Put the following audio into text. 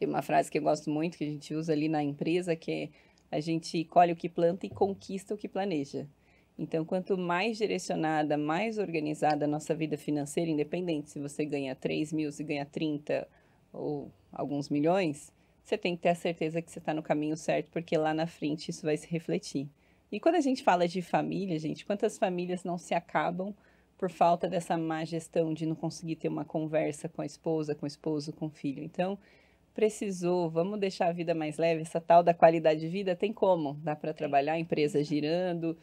Tem uma frase que eu gosto muito, que a gente usa ali na empresa, que é a gente colhe o que planta e conquista o que planeja. Então, quanto mais direcionada, mais organizada a nossa vida financeira, independente se você ganha 3 mil, se ganha 30 ou alguns milhões, você tem que ter a certeza que você está no caminho certo, porque lá na frente isso vai se refletir. E quando a gente fala de família, gente, quantas famílias não se acabam por falta dessa má gestão de não conseguir ter uma conversa com a esposa, com o esposo, com o filho? Então, precisou, vamos deixar a vida mais leve, essa tal da qualidade de vida, tem como. Dá para trabalhar empresa girando,